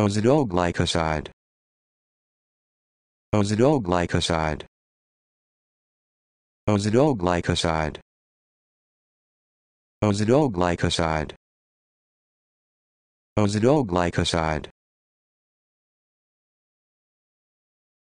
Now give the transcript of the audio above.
Ozidoglycoside. Ozidoglycoside. Ozidoglycoside. Ozidoglycoside. Ozidoglycoside.